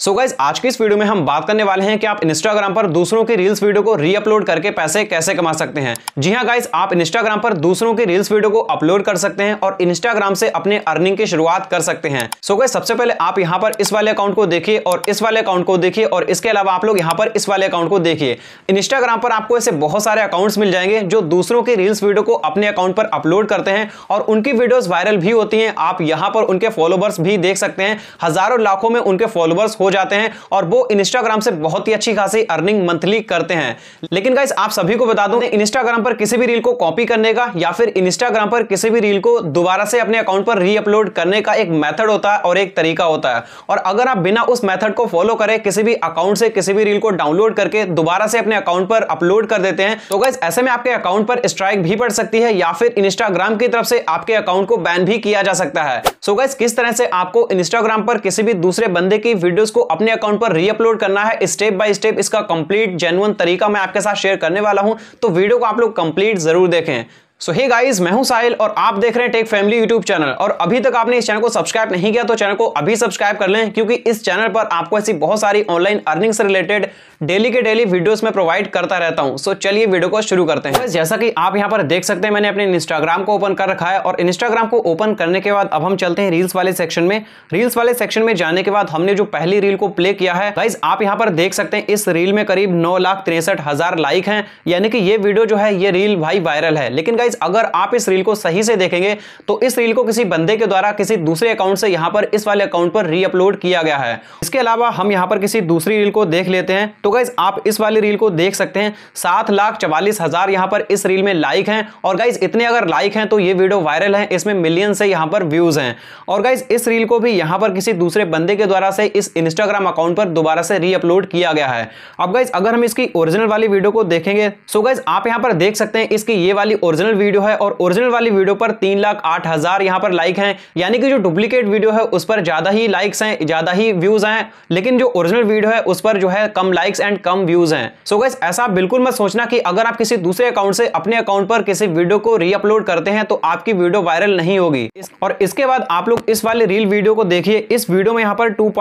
सो so guys आज के इस वीडियो में हम बात करने वाले हैं कि आप इंस्टाग्राम पर दूसरों के रील्स वीडियो को रीअपलोड करके पैसे कैसे कमा सकते हैं जी हाँ गाइज आप इंस्टाग्राम पर दूसरों के रील्स वीडियो को अपलोड कर सकते हैं और इंस्टाग्राम से अपने अर्निंग की शुरुआत कर सकते हैं सो so गाइज सबसे पहले आप यहाँ पर इस वाले अकाउंट को देखिए और इस वाले अकाउंट को देखिए और इसके अलावा आप लोग यहाँ पर इस वाले अकाउंट को देखिए इंस्टाग्राम पर आपको ऐसे बहुत सारे अकाउंट्स मिल जाएंगे जो दूसरों के रील्स वीडियो को अपने अकाउंट पर अपलोड करते हैं और उनकी वीडियोज वायरल भी होती हैं आप यहाँ पर उनके फॉलोवर्स भी देख सकते हैं हजारों लाखों में उनके फॉलोवर्स हो जाते हैं और वो इंस्टाग्राम से बहुत ही अच्छी खासी अर्निंग मंथली करते हैं लेकिन गाइस आप सभी को बता दूं इंस्टाग्राम पर किसी भी रील को कॉपी करने का या फिर इंस्टाग्राम पर किसी भी रील को दोबारा से अपने अकाउंट पर रीअपलोड करने का एक मेथड होता है और एक तरीका होता है और अगर आप बिना उस मेथड को फॉलो करें किसी भी अकाउंट से किसी भी रील को डाउनलोड करके दोबारा से अपने अकाउंट पर अपलोड कर देते हैं तो गाइस ऐसे में आपके अकाउंट पर स्ट्राइक भी पड़ सकती है या फिर इंस्टाग्राम की तरफ से आपके अकाउंट को बैन भी किया जा सकता है सो so गैस किस तरह से आपको इंस्टाग्राम पर किसी भी दूसरे बंदे की वीडियोस इसको अपने अकाउंट पर रीअपलोड करना है स्टेप बाय स्टेप इसका कंप्लीट जेनुअन तरीका मैं आपके साथ शेयर करने वाला हूं तो वीडियो को आप लोग कंप्लीट जरूर देखें सो हे गाइस मैं हूं साहिल और आप देख रहे हैं टेक फैमिली यूट्यूब चैनल और अभी तक आपने इस चैनल को सब्सक्राइब नहीं किया तो चैनल को अभी सब्सक्राइब कर लें क्योंकि इस चैनल पर आपको ऐसी बहुत सारी ऑनलाइन अर्निंग से रिलेटेड डेली के डेली वीडियोस में प्रोवाइड करता रहता हूं सो so, चलिए वीडियो को शुरू करते हैं जैसा कि आप यहाँ पर देख सकते हैं मैंने अपने इंस्टाग्राम को ओपन कर रखा है और इंस्टाग्राम को ओपन करने के बाद अब हम चलते हैं रील्स वाले सेक्शन में रील्स वाले सेक्शन में जाने के बाद हमने जो पहली रील को प्ले किया है गाइज आप यहाँ पर देख सकते हैं इस रील में करीब नौ लाख तिरसठ हजार लाइक है यानी कि ये वीडियो जो है ये रील भाई वायरल है लेकिन गाइज अगर आप इस रील को सही से देखेंगे तो इस रील को किसी बंदे के द्वारा किसी दूसरे अकाउंट से यहाँ पर इस वाले अकाउंट पर रीअपलोड किया गया है इसके अलावा हम यहाँ पर किसी दूसरी रील को देख लेते हैं तो गाइज आप इस वाली रील को देख सकते हैं सात लाख चवालीस हजार यहाँ पर इस रील में लाइक है और गाइज इतने अगर लाइक हैं तो ये वीडियो वायरल है इसमें मिलियन से यहाँ पर व्यूज हैं और गाइज इस रील को भी यहाँ पर किसी दूसरे बंदे के द्वारा से इस इंस्टाग्राम अकाउंट पर दोबारा से रीअपलोड किया गया है अब गाइज अगर हम इसकी ओरिजिनल वाली वीडियो को देखेंगे सो गाइज आप यहाँ पर देख सकते हैं इसकी ये वाली ओरिजिनल वीडियो है और ओरिजिनल वाली वीडियो पर तीन लाख आठ हजार यहाँ पर लाइक हैं यानी कि जो डुप्लीकेट वीडियो है उस पर ज़्यादा ही लाइक्स हैं ज़्यादा ही व्यूज़ हैं लेकिन जो ओरिजिनल वीडियो है उस पर जो है कम लाइक्स एंड कम व्यूज़ हैं सो गैस ऐसा बिल्कुल मत सोचना कि अगर आप किसी दूसरे अकाउंट से अपने अकाउंट पर किसी वीडियो को रीअपलोड करते हैं तो आपकी वीडियो वायरल नहीं होगी और इसके बाद आप लोग इस वाले रील वीडियो को देखिए इस वीडियो में यहाँ पर टू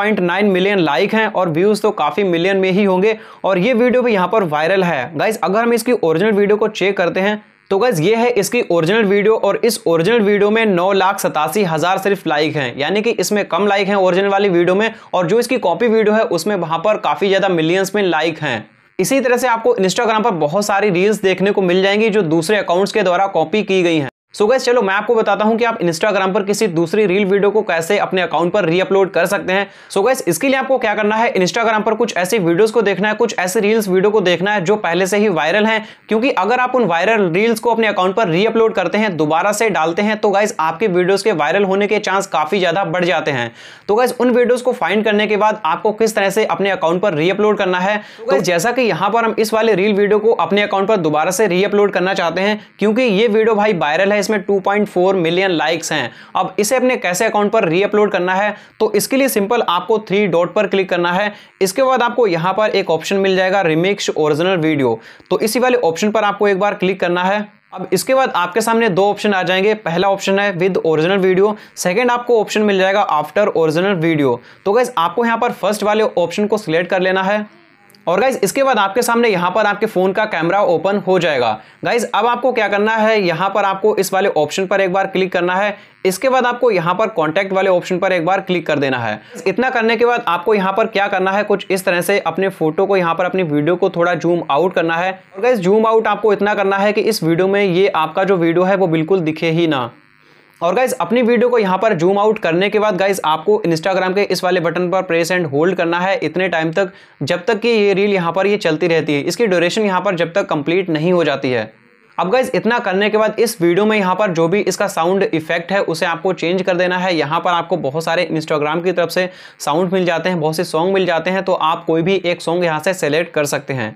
मिलियन लाइक है और व्यूज़ तो काफ़ी मिलियन में ही होंगे और ये वीडियो भी यहाँ पर वायरल है गाइस अगर हम इसकी ओरिजिनल वीडियो को चेक करते हैं तो गैस ये है इसकी ओरिजिनल वीडियो और इस ओरिजिनल वीडियो में नौ लाख सतासी हज़ार सिर्फ लाइक हैं यानी कि इसमें कम लाइक हैं ओरिजिनल वाली वीडियो में और जो इसकी कॉपी वीडियो है उसमें वहाँ पर काफ़ी ज़्यादा मिलियंस में लाइक हैं इसी तरह से आपको इंस्टाग्राम पर बहुत सारी रील्स देखने को मिल जाएंगी जो दूसरे अकाउंट्स के द्वारा कॉपी की गई हैं सो गैस चलो मैं आपको बताता हूं कि आप इंस्टाग्राम पर किसी दूसरी रील वीडियो को कैसे अपने अकाउंट पर रीअपलोड कर सकते हैं सो गैस इसके लिए आपको क्या करना है इंस्टाग्राम पर कुछ ऐसी वीडियोस को देखना है कुछ ऐसे रील्स वीडियो को देखना है जो पहले से ही वायरल हैं क्योंकि अगर आप उन वायरल रील्स को अपने अकाउंट पर रीअपलोड करते हैं दोबारा से डालते हैं तो गैस आपके वीडियोज के वायरल होने के चांस काफी ज्यादा बढ़ जाते हैं तो गैस उन वीडियोज को फाइंड करने के बाद आपको किस तरह से अपने अकाउंट पर रीअपलोड करना है तो जैसा कि यहाँ पर हम इस वाले रील वीडियो को अपने अकाउंट पर दोबारा से रीअपलोड करना चाहते हैं क्योंकि ये वीडियो भाई वायरल है इसमें 2.4 मिलियन लाइक्स हैं अब इसे अपने कैसे अकाउंट पर रीअपलोड करना है तो इसके लिए सिंपल आपको थ्री डॉट पर क्लिक करना है इसके बाद आपको यहाँ पर एक ऑप्शन मिल जाएगा रिमिक्स ओरिजिनल वीडियो तो इसी वाले ऑप्शन पर आपको एक बार क्लिक करना है अब इसके बाद आपके सामने दो ऑप्शन आ जाएंगे पहला ऑप्शन है विद ओरिजिनल वीडियो सेकंड आपको ऑप्शन मिल जाएगा आफ्टर ओरिजिनल वीडियो तो गैस आपको यहाँ पर फर्स्ट वाले ऑप्शन को सिलेक्ट कर लेना है और गाइज इसके बाद आपके सामने यहाँ पर आपके फ़ोन का कैमरा ओपन हो जाएगा गाइज अब आपको क्या करना है यहाँ पर आपको इस वाले ऑप्शन पर एक बार क्लिक करना है इसके बाद आपको यहाँ पर कॉन्टैक्ट वाले ऑप्शन पर एक बार क्लिक कर देना है इतना करने के बाद आपको यहाँ पर क्या करना है कुछ इस तरह से अपने फोटो को यहाँ पर अपनी वीडियो को थोड़ा जूम आउट करना है और गाइज जूम आउट आपको इतना करना है कि इस वीडियो में ये आपका जो वीडियो है वो बिल्कुल दिखे ही ना और गाइज अपनी वीडियो को यहाँ पर जूम आउट करने के बाद गाइज आपको इंस्टाग्राम के इस वाले बटन पर प्रेस एंड होल्ड करना है इतने टाइम तक जब तक कि ये रील यहाँ पर ये चलती रहती है इसकी ड्यूरेशन यहाँ पर जब तक कंप्लीट नहीं हो जाती है अब गाइज इतना करने के बाद इस वीडियो में यहाँ पर जो भी इसका साउंड इफेक्ट है उसे आपको चेंज कर देना है यहाँ पर आपको बहुत सारे इंस्टाग्राम की तरफ से साउंड मिल जाते हैं बहुत से सॉन्ग मिल जाते हैं तो आप कोई भी एक सॉन्ग यहाँ से सेलेक्ट कर सकते हैं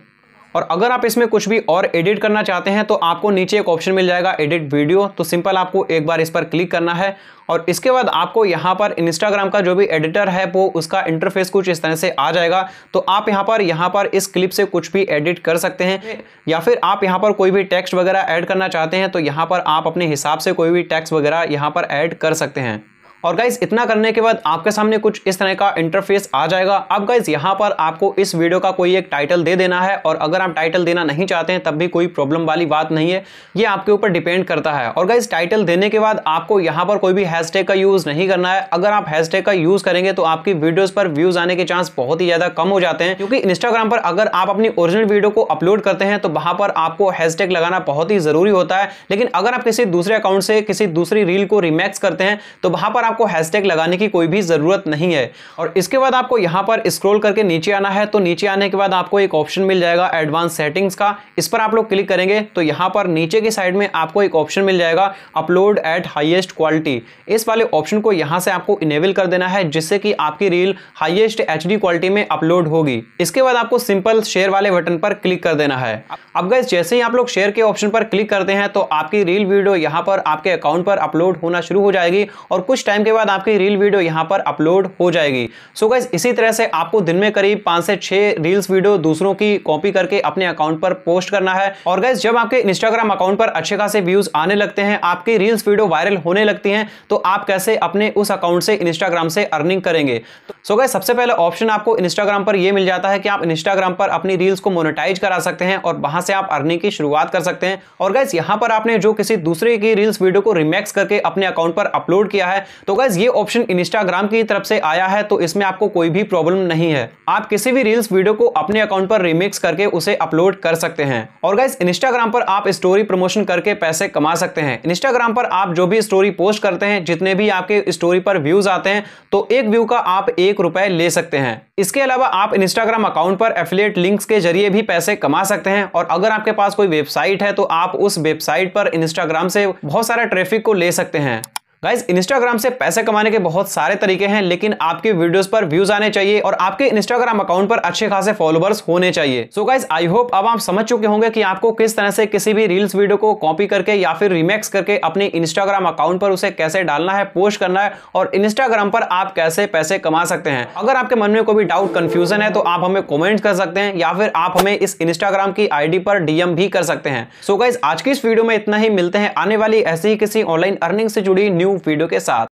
और अगर आप इसमें कुछ भी और एडिट करना चाहते हैं तो आपको नीचे एक ऑप्शन मिल जाएगा एडिट वीडियो तो सिंपल आपको एक बार इस पर क्लिक करना है और इसके बाद आपको यहाँ पर इंस्टाग्राम का जो भी एडिटर है वो उसका इंटरफेस कुछ इस तरह से आ जाएगा तो आप यहाँ पर यहाँ पर इस क्लिप से कुछ भी एडिट कर सकते हैं या फिर आप यहाँ पर कोई भी टेक्स्ट वगैरह ऐड करना चाहते हैं तो यहाँ पर आप अपने हिसाब से कोई भी टैक्स वगैरह यहाँ पर ऐड कर सकते हैं और गाइज इतना करने के बाद आपके सामने कुछ इस तरह का इंटरफेस आ जाएगा अब गाइज यहाँ पर आपको इस वीडियो का कोई एक टाइटल दे देना है और अगर आप टाइटल देना नहीं चाहते हैं तब भी कोई प्रॉब्लम वाली बात नहीं है ये आपके ऊपर डिपेंड करता है और गाइज टाइटल देने के बाद आपको यहाँ पर कोई भी हैशटैग का यूज़ नहीं करना है अगर आप हैशटैग का यूज़ करेंगे तो आपकी वीडियोज़ पर व्यूज़ आने के चांस बहुत ही ज़्यादा कम हो जाते हैं क्योंकि इंस्टाग्राम पर अगर आप अपनी ओरिजिनल वीडियो को अपलोड करते हैं तो वहाँ पर आपको हैशटैग लगाना बहुत ही ज़रूरी होता है लेकिन अगर आप किसी दूसरे अकाउंट से किसी दूसरी रील को रिमैक्स करते हैं तो वहाँ पर आपको हैशटैग लगाने की कोई भी ज़रूरत नहीं है और इसके बाद आपको यहां पर स्क्रॉल करके नीचे आना है तो नीचे आने के बाद आपको एक ऑप्शन मिल जाएगा एडवांस सेटिंग्स का इस पर आप लोग क्लिक करेंगे तो यहां पर नीचे की साइड में आपको एक ऑप्शन मिल जाएगा अपलोड एट हाइएस्ट क्वालिटी इस वाले ऑप्शन को यहां से आपको इनेबल कर देना है जिससे कि आपकी रील हाइएस्ट एच क्वालिटी में अपलोड होगी इसके बाद आपको सिंपल शेयर वाले बटन पर क्लिक कर देना है अब गैस जैसे ही आप लोग शेयर के ऑप्शन पर क्लिक करते हैं तो आपकी रील वीडियो यहां पर आपके अकाउंट पर अपलोड होना शुरू हो जाएगी और कुछ टाइम टाइम के बाद आपकी रील वीडियो यहाँ पर अपलोड हो जाएगी सो so गाइज इसी तरह से आपको दिन में करीब पाँच से छः रील्स वीडियो दूसरों की कॉपी करके अपने अकाउंट पर पोस्ट करना है और गाइज जब आपके इंस्टाग्राम अकाउंट पर अच्छे खासे व्यूज आने लगते हैं आपकी रील्स वीडियो वायरल होने लगती हैं तो आप कैसे अपने उस अकाउंट से इंस्टाग्राम से अर्निंग करेंगे तो सो गए सबसे पहले ऑप्शन आपको इंस्टाग्राम पर यह मिल जाता है कि आप इंस्टाग्राम पर अपनी रील्स को मोनेटाइज करा सकते हैं और वहां से आप अर्निंग की शुरुआत कर सकते हैं और गैस यहां पर आपने जो किसी दूसरे की रील्स वीडियो को रिमैक्स करके अपने अकाउंट पर अपलोड किया है तो गैस ये ऑप्शन इंस्टाग्राम की तरफ से आया है तो इसमें आपको कोई भी प्रॉब्लम नहीं है आप किसी भी रील्स वीडियो को अपने अकाउंट पर रिमिक्स करके उसे अपलोड कर सकते हैं और गैस इंस्टाग्राम पर आप स्टोरी प्रमोशन करके पैसे कमा सकते हैं इंस्टाग्राम पर आप जो भी स्टोरी पोस्ट करते हैं जितने भी आपके स्टोरी पर व्यूज आते हैं तो एक व्यू का आप एक रुपए ले सकते हैं इसके अलावा आप इंस्टाग्राम अकाउंट पर एफिलेट लिंक्स के जरिए भी पैसे कमा सकते हैं और अगर आपके पास कोई वेबसाइट है तो आप उस वेबसाइट पर इंस्टाग्राम से बहुत सारा ट्रैफिक को ले सकते हैं गाइज इंस्टाग्राम से पैसे कमाने के बहुत सारे तरीके हैं लेकिन आपके वीडियोस पर व्यूज आने चाहिए और आपके इंस्टाग्राम अकाउंट पर अच्छे खासे फॉलोअर्स होने चाहिए सो गाइज आई होप अब आप समझ चुके होंगे कि आपको किस तरह से किसी भी रील्स वीडियो को कॉपी करके या फिर रिमेक्स करके अपने इंस्टाग्राम अकाउंट पर उसे कैसे डालना है पोस्ट करना है और इंस्टाग्राम पर आप कैसे पैसे कमा सकते हैं अगर आपके मन में कोई डाउट कंफ्यूजन है तो आप हमें कॉमेंट कर सकते हैं या फिर आप हमें इस इंस्टाग्राम की आई पर डीएम भी कर सकते हैं सो गाइज आज की इस वीडियो में इतना ही मिलते हैं आने वाली ऐसी ही किसी ऑनलाइन अर्निंग से जुड़ी न्यू न्यू वीडियो के साथ